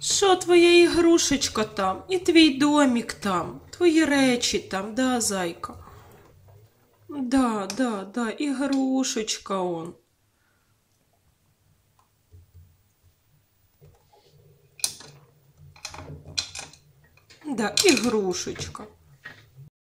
Що твоя ігрушечка там, і твій домік там, твої речі там, да, зайка? Да, да, да, ігрушечка он. Да, ігрушечка.